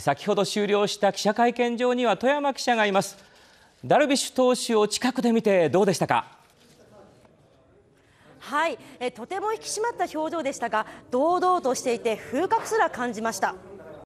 先ほど終了した記者会見場には富山記者がいますダルビッシュ投手を近くで見てどうでしたかはいえとても引き締まった表情でしたが堂々としていて風格すら感じました